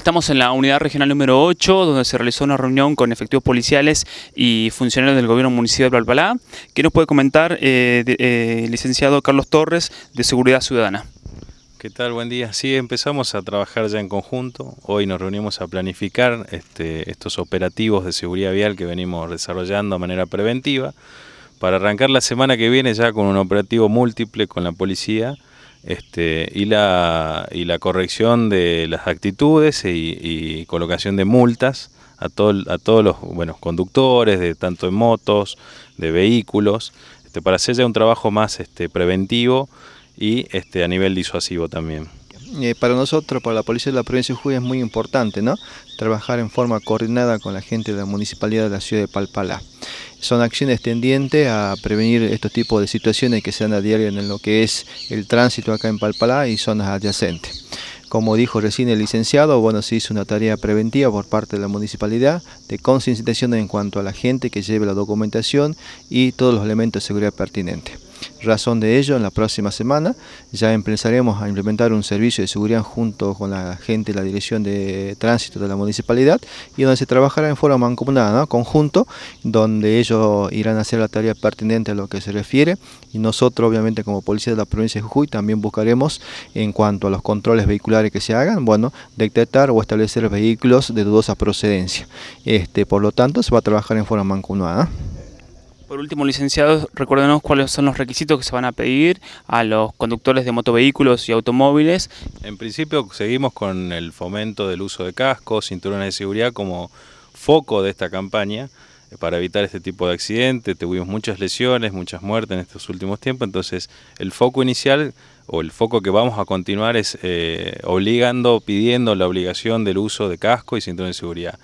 Estamos en la unidad regional número 8, donde se realizó una reunión con efectivos policiales y funcionarios del gobierno municipal de Palpalá. ¿Qué nos puede comentar, eh, eh, el licenciado Carlos Torres, de Seguridad Ciudadana? ¿Qué tal? Buen día. Sí, empezamos a trabajar ya en conjunto. Hoy nos reunimos a planificar este, estos operativos de seguridad vial que venimos desarrollando de manera preventiva para arrancar la semana que viene ya con un operativo múltiple con la policía este, y, la, y la corrección de las actitudes y, colocación de multas a, a todos los buenos conductores, de tanto en motos, de vehículos, este, para hacer ya un trabajo más este, preventivo y este, a nivel disuasivo también. Eh, para nosotros, para la Policía de la Provincia de es muy importante, ¿no? Trabajar en forma coordinada con la gente de la Municipalidad de la Ciudad de Palpalá son acciones tendientes a prevenir estos tipos de situaciones que se dan a diario en lo que es el tránsito acá en Palpalá y zonas adyacentes. Como dijo recién el licenciado, bueno, se hizo una tarea preventiva por parte de la municipalidad de concienciación en cuanto a la gente que lleve la documentación y todos los elementos de seguridad pertinentes. Razón de ello, en la próxima semana ya empezaremos a implementar un servicio de seguridad junto con la gente de la Dirección de Tránsito de la Municipalidad y donde se trabajará en forma mancomunada, conjunto, donde ellos irán a hacer la tarea pertinente a lo que se refiere y nosotros obviamente como Policía de la Provincia de Jujuy también buscaremos en cuanto a los controles vehiculares que se hagan, bueno, detectar o establecer vehículos de dudosa procedencia. Este, por lo tanto, se va a trabajar en forma mancomunada. Por último, licenciados, recuérdenos cuáles son los requisitos que se van a pedir a los conductores de motovehículos y automóviles. En principio, seguimos con el fomento del uso de cascos, cinturones de seguridad como foco de esta campaña eh, para evitar este tipo de accidentes. Tuvimos muchas lesiones, muchas muertes en estos últimos tiempos, entonces el foco inicial o el foco que vamos a continuar es eh, obligando, pidiendo la obligación del uso de casco y cinturón de seguridad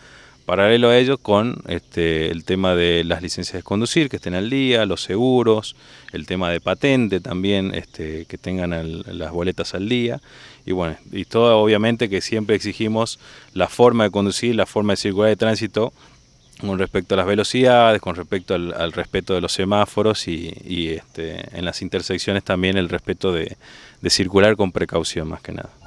paralelo a ello con este, el tema de las licencias de conducir que estén al día, los seguros, el tema de patente también, este, que tengan las boletas al día. Y bueno, y todo obviamente que siempre exigimos la forma de conducir, la forma de circular de tránsito con respecto a las velocidades, con respecto al, respeto de los semáforos y, este, en las intersecciones también el respeto de circular con precaución más que nada.